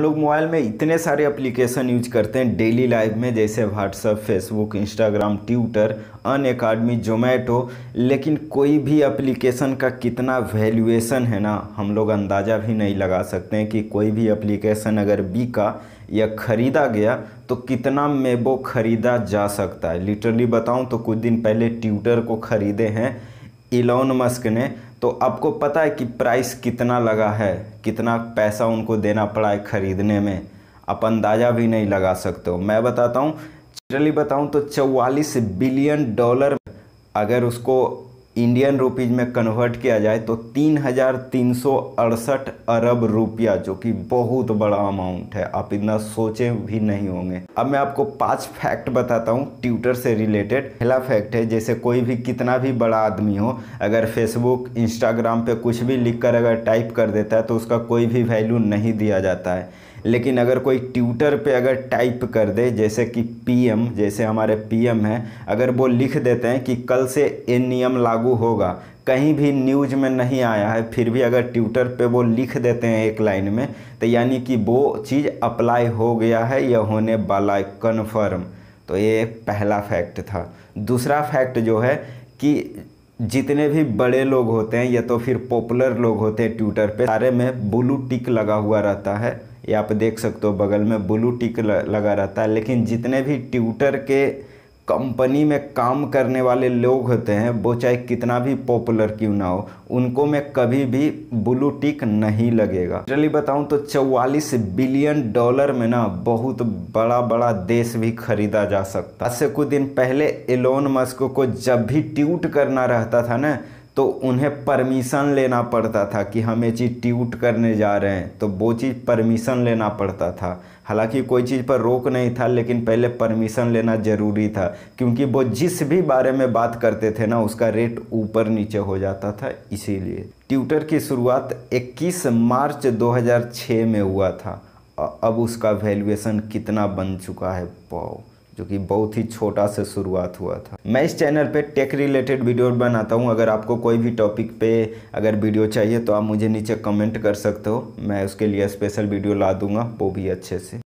हम लोग मोबाइल में इतने सारे एप्लीकेशन यूज करते हैं डेली लाइफ में जैसे WhatsApp Facebook Instagram Twitter Unacademy Zomato लेकिन कोई भी एप्लीकेशन का कितना वैल्यूएशन है ना हम लोग अंदाज़ा भी नहीं लगा सकते हैं कि कोई भी एप्लीकेशन अगर बिका या ख़रीदा गया तो कितना में वो ख़रीदा जा सकता है लिटरली बताऊँ तो कुछ दिन पहले ट्विटर को ख़रीदे हैं इलोन मस्क ने तो आपको पता है कि प्राइस कितना लगा है कितना पैसा उनको देना पड़ा है ख़रीदने में आप अंदाज़ा भी नहीं लगा सकते हो मैं बताता हूँ चलिए बताऊँ तो चौवालीस बिलियन डॉलर अगर उसको इंडियन रुपीज़ में कन्वर्ट किया जाए तो तीन हज़ार तीन सौ अड़सठ अरब रुपया जो कि बहुत बड़ा अमाउंट है आप इतना सोचे भी नहीं होंगे अब मैं आपको पांच फैक्ट बताता हूँ ट्विटर से रिलेटेड पहला फैक्ट है जैसे कोई भी कितना भी बड़ा आदमी हो अगर फेसबुक इंस्टाग्राम पे कुछ भी लिख कर अगर टाइप कर देता है तो उसका कोई भी वैल्यू नहीं दिया जाता है लेकिन अगर कोई ट्यूटर पे अगर टाइप कर दे जैसे कि पीएम जैसे हमारे पीएम हैं अगर वो लिख देते हैं कि कल से ये नियम लागू होगा कहीं भी न्यूज में नहीं आया है फिर भी अगर ट्विटर पे वो लिख देते हैं एक लाइन में तो यानी कि वो चीज़ अप्लाई हो गया है या होने वाला है कन्फर्म तो ये पहला फैक्ट था दूसरा फैक्ट जो है कि जितने भी बड़े लोग होते हैं या तो फिर पॉपुलर लोग होते हैं ट्विटर पे सारे में ब्लू टिक लगा हुआ रहता है ये आप देख सकते हो बगल में ब्लू टिक लगा रहता है लेकिन जितने भी ट्यूटर के कंपनी में काम करने वाले लोग होते हैं वो चाहे कितना भी पॉपुलर क्यों ना हो उनको में कभी भी ब्लू टिक नहीं लगेगा चलिए बताऊं तो 44 बिलियन डॉलर में ना बहुत बड़ा बड़ा देश भी खरीदा जा सकता है से कुछ दिन पहले एलोन मस्क को जब भी ट्यूट करना रहता था ना तो उन्हें परमिशन लेना पड़ता था कि हम ये चीज़ ट्यूट करने जा रहे हैं तो वो चीज़ परमिशन लेना पड़ता था हालांकि कोई चीज़ पर रोक नहीं था लेकिन पहले परमिशन लेना ज़रूरी था क्योंकि वो जिस भी बारे में बात करते थे ना उसका रेट ऊपर नीचे हो जाता था इसीलिए ट्यूटर की शुरुआत 21 मार्च 2006 में हुआ था अब उसका वैल्यूएशन कितना बन चुका है पाओ जो कि बहुत ही छोटा से शुरुआत हुआ था मैं इस चैनल पे टेक रिलेटेड वीडियो बनाता हूँ अगर आपको कोई भी टॉपिक पे अगर वीडियो चाहिए तो आप मुझे नीचे कमेंट कर सकते हो मैं उसके लिए स्पेशल वीडियो ला दूंगा वो भी अच्छे से